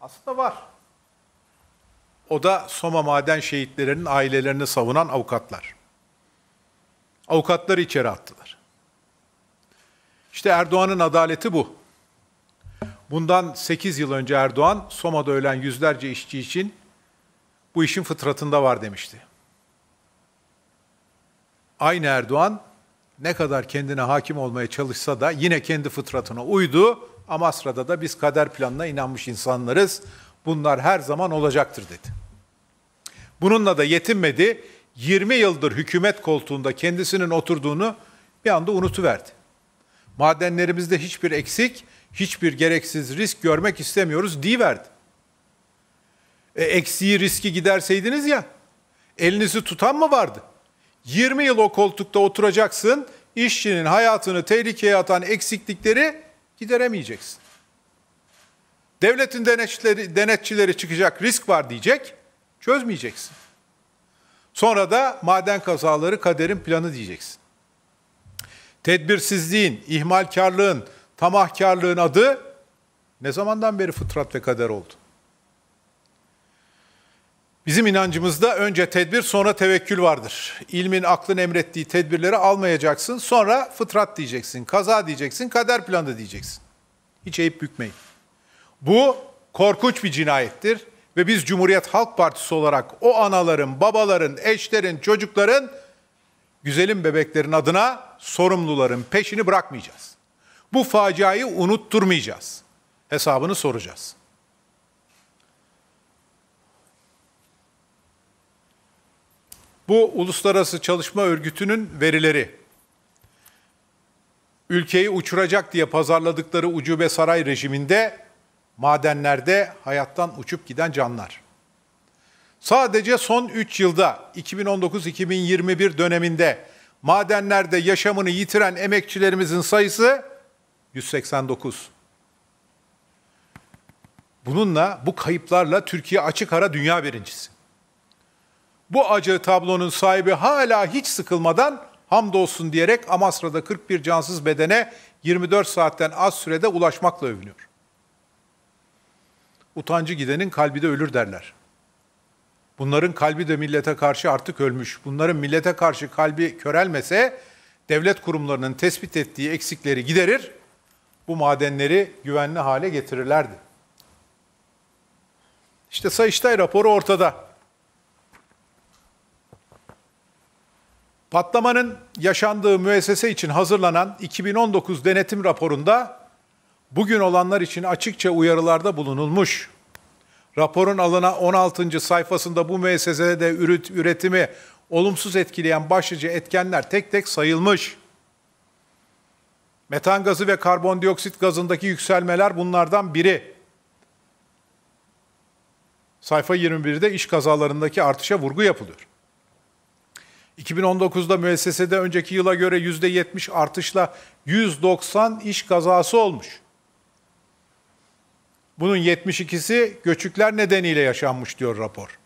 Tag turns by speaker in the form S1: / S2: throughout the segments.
S1: Aslında var. O da Soma maden şehitlerinin ailelerini savunan avukatlar. Avukatları içeri attılar. İşte Erdoğan'ın adaleti bu. Bundan 8 yıl önce Erdoğan Soma'da ölen yüzlerce işçi için bu işin fıtratında var demişti. Aynı Erdoğan ne kadar kendine hakim olmaya çalışsa da yine kendi fıtratına uydu Amasra'da da biz kader planına inanmış insanlarız. Bunlar her zaman olacaktır dedi. Bununla da yetinmedi. 20 yıldır hükümet koltuğunda kendisinin oturduğunu bir anda unutuverdi. Madenlerimizde hiçbir eksik, hiçbir gereksiz risk görmek istemiyoruz diyiverdi. E, eksiği riski giderseydiniz ya, elinizi tutan mı vardı? 20 yıl o koltukta oturacaksın, işçinin hayatını tehlikeye atan eksiklikleri gideremeyeceksin. Devletin denetçileri, denetçileri çıkacak risk var diyecek, çözmeyeceksin. Sonra da maden kazaları kaderin planı diyeceksin. Tedbirsizliğin, ihmalkarlığın, tamahkarlığın adı ne zamandan beri fıtrat ve kader oldu? Bizim inancımızda önce tedbir sonra tevekkül vardır. İlmin aklın emrettiği tedbirleri almayacaksın. Sonra fıtrat diyeceksin, kaza diyeceksin, kader planı diyeceksin. Hiç eğip bükmeyin. Bu korkunç bir cinayettir ve biz Cumhuriyet Halk Partisi olarak o anaların, babaların, eşlerin, çocukların, güzelim bebeklerin adına sorumluların peşini bırakmayacağız. Bu faciayı unutturmayacağız. Hesabını soracağız. Bu Uluslararası Çalışma Örgütü'nün verileri. Ülkeyi uçuracak diye pazarladıkları ucube saray rejiminde madenlerde hayattan uçup giden canlar. Sadece son 3 yılda 2019-2021 döneminde madenlerde yaşamını yitiren emekçilerimizin sayısı 189. Bununla bu kayıplarla Türkiye açık ara dünya birincisi. Bu acı tablonun sahibi hala hiç sıkılmadan hamdolsun diyerek Amasra'da 41 cansız bedene 24 saatten az sürede ulaşmakla övünüyor. Utancı gidenin kalbi de ölür derler. Bunların kalbi de millete karşı artık ölmüş. Bunların millete karşı kalbi körelmese devlet kurumlarının tespit ettiği eksikleri giderir, bu madenleri güvenli hale getirirlerdi. İşte Sayıştay raporu ortada. Patlamanın yaşandığı müessese için hazırlanan 2019 denetim raporunda bugün olanlar için açıkça uyarılarda bulunulmuş. Raporun alına 16. sayfasında bu müessesede de üret, üretimi olumsuz etkileyen başlıca etkenler tek tek sayılmış. Metan gazı ve karbondioksit gazındaki yükselmeler bunlardan biri. Sayfa 21'de iş kazalarındaki artışa vurgu yapılıyor. 2019'da müessesede önceki yıla göre %70 artışla 190 iş kazası olmuş. Bunun 72'si göçükler nedeniyle yaşanmış diyor rapor.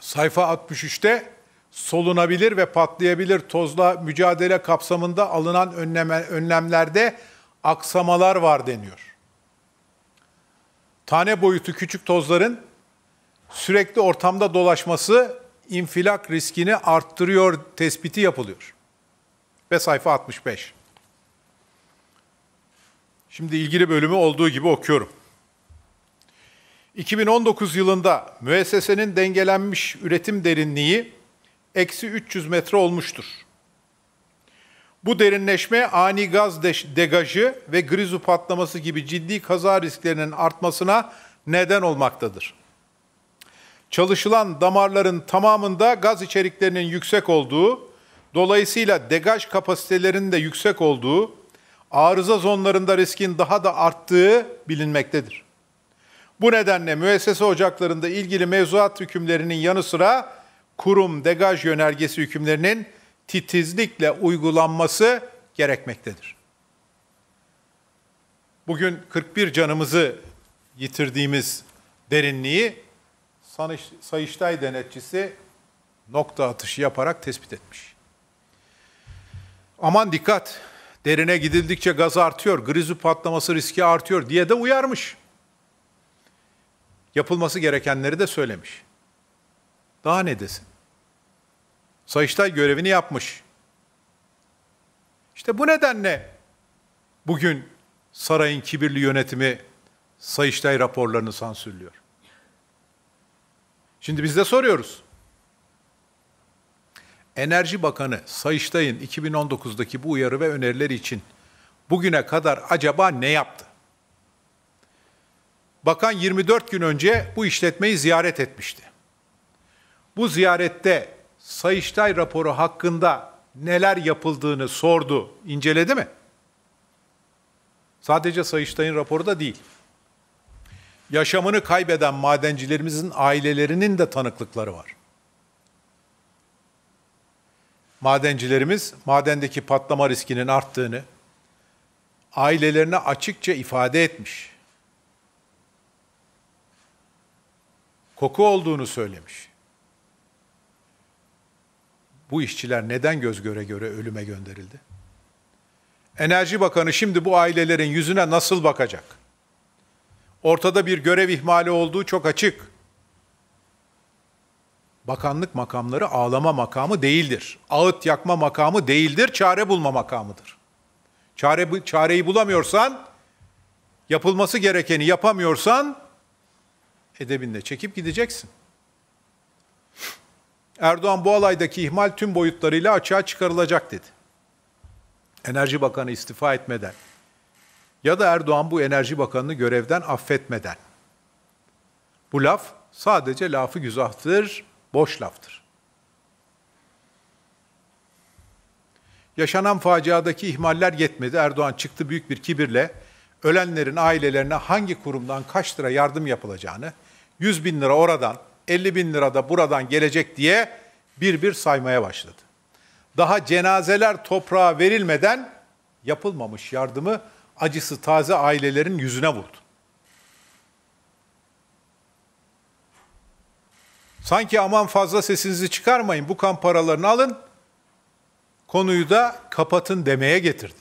S1: Sayfa 63'te solunabilir ve patlayabilir tozla mücadele kapsamında alınan önleme, önlemlerde aksamalar var deniyor. Tane boyutu küçük tozların sürekli ortamda dolaşması infilak riskini arttırıyor tespiti yapılıyor. Ve sayfa 65. Şimdi ilgili bölümü olduğu gibi okuyorum. 2019 yılında müessesenin dengelenmiş üretim derinliği eksi 300 metre olmuştur. Bu derinleşme ani gaz degajı ve grizu patlaması gibi ciddi kaza risklerinin artmasına neden olmaktadır çalışılan damarların tamamında gaz içeriklerinin yüksek olduğu, dolayısıyla degaj kapasitelerinin de yüksek olduğu, arıza zonlarında riskin daha da arttığı bilinmektedir. Bu nedenle müessese ocaklarında ilgili mevzuat hükümlerinin yanı sıra kurum degaj yönergesi hükümlerinin titizlikle uygulanması gerekmektedir. Bugün 41 canımızı yitirdiğimiz derinliği Sayıştay denetçisi nokta atışı yaparak tespit etmiş. Aman dikkat, derine gidildikçe gaz artıyor, grizu patlaması riski artıyor diye de uyarmış. Yapılması gerekenleri de söylemiş. Daha ne desin? Sayıştay görevini yapmış. İşte bu nedenle bugün sarayın kibirli yönetimi Sayıştay raporlarını sansürlüyor. Şimdi biz de soruyoruz. Enerji Bakanı Sayıştay'ın 2019'daki bu uyarı ve önerileri için bugüne kadar acaba ne yaptı? Bakan 24 gün önce bu işletmeyi ziyaret etmişti. Bu ziyarette Sayıştay raporu hakkında neler yapıldığını sordu, inceledi mi? Sadece Sayıştay'ın raporu da değil yaşamını kaybeden madencilerimizin ailelerinin de tanıklıkları var. Madencilerimiz madendeki patlama riskinin arttığını ailelerine açıkça ifade etmiş. Koku olduğunu söylemiş. Bu işçiler neden göz göre göre ölüme gönderildi? Enerji Bakanı şimdi bu ailelerin yüzüne nasıl bakacak?'' Ortada bir görev ihmali olduğu çok açık. Bakanlık makamları ağlama makamı değildir. Ağıt yakma makamı değildir, çare bulma makamıdır. Çare, çareyi bulamıyorsan, yapılması gerekeni yapamıyorsan edebinle çekip gideceksin. Erdoğan bu alaydaki ihmal tüm boyutlarıyla açığa çıkarılacak dedi. Enerji Bakanı istifa etmeden ya da Erdoğan bu Enerji Bakanı'nı görevden affetmeden. Bu laf sadece lafı güzahtır, boş laftır. Yaşanan faciadaki ihmaller yetmedi. Erdoğan çıktı büyük bir kibirle ölenlerin ailelerine hangi kurumdan kaç lira yardım yapılacağını, 100 bin lira oradan, 50 bin lira da buradan gelecek diye bir bir saymaya başladı. Daha cenazeler toprağa verilmeden yapılmamış yardımı acısı taze ailelerin yüzüne vurdu. Sanki aman fazla sesinizi çıkarmayın, bu kamp paralarını alın, konuyu da kapatın demeye getirdi.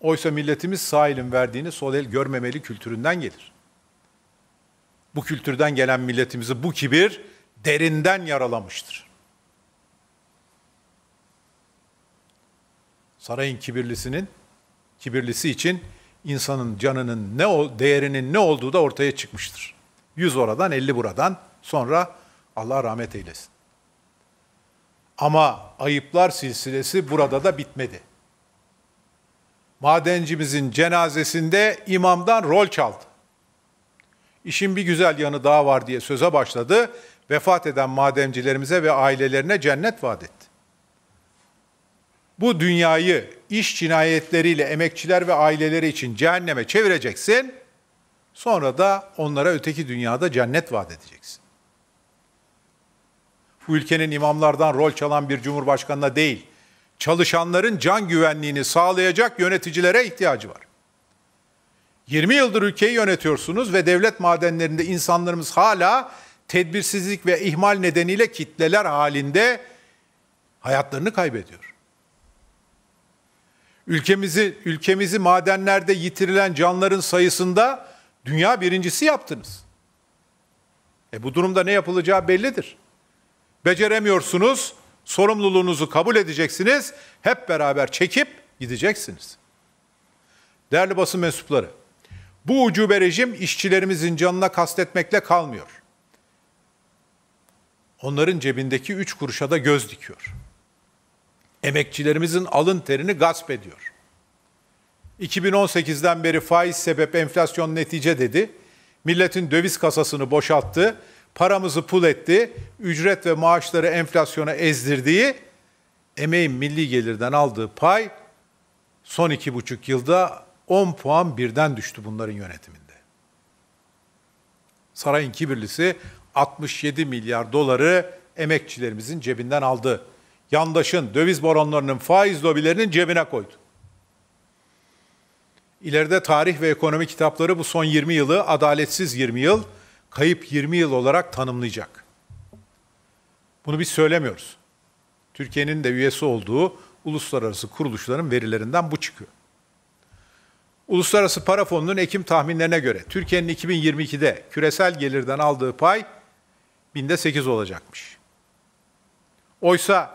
S1: Oysa milletimiz sağ elin verdiğini sol el görmemeli kültüründen gelir. Bu kültürden gelen milletimizi bu kibir derinden yaralamıştır. sarayın kibirlisinin kibirlisi için insanın canının ne değerinin ne olduğu da ortaya çıkmıştır. 100 oradan 50 buradan sonra Allah rahmet eylesin. Ama ayıplar silsilesi burada da bitmedi. Madencimizin cenazesinde imamdan rol çaldı. İşin bir güzel yanı daha var diye söze başladı. Vefat eden madencilerimize ve ailelerine cennet vaat etti bu dünyayı iş cinayetleriyle emekçiler ve aileleri için cehenneme çevireceksin. Sonra da onlara öteki dünyada cennet vaat edeceksin. Bu ülkenin imamlardan rol çalan bir cumhurbaşkanına değil, çalışanların can güvenliğini sağlayacak yöneticilere ihtiyacı var. 20 yıldır ülkeyi yönetiyorsunuz ve devlet madenlerinde insanlarımız hala tedbirsizlik ve ihmal nedeniyle kitleler halinde hayatlarını kaybediyor. Ülkemizi ülkemizi madenlerde yitirilen canların sayısında dünya birincisi yaptınız. E bu durumda ne yapılacağı bellidir. Beceremiyorsunuz, sorumluluğunuzu kabul edeceksiniz, hep beraber çekip gideceksiniz. Değerli basın mensupları, bu ucube rejim işçilerimizin canına kastetmekle kalmıyor. Onların cebindeki üç kuruşa da göz dikiyor emekçilerimizin alın terini gasp ediyor. 2018'den beri faiz sebep enflasyon netice dedi. Milletin döviz kasasını boşalttı, paramızı pul etti, ücret ve maaşları enflasyona ezdirdiği, emeğin milli gelirden aldığı pay son iki buçuk yılda 10 puan birden düştü bunların yönetiminde. Sarayın kibirlisi 67 milyar doları emekçilerimizin cebinden aldı yandaşın, döviz baronlarının, faiz lobilerinin cebine koydu. İleride tarih ve ekonomi kitapları bu son 20 yılı adaletsiz 20 yıl, kayıp 20 yıl olarak tanımlayacak. Bunu biz söylemiyoruz. Türkiye'nin de üyesi olduğu uluslararası kuruluşların verilerinden bu çıkıyor. Uluslararası Para Fonu'nun Ekim tahminlerine göre Türkiye'nin 2022'de küresel gelirden aldığı pay binde 8 olacakmış. Oysa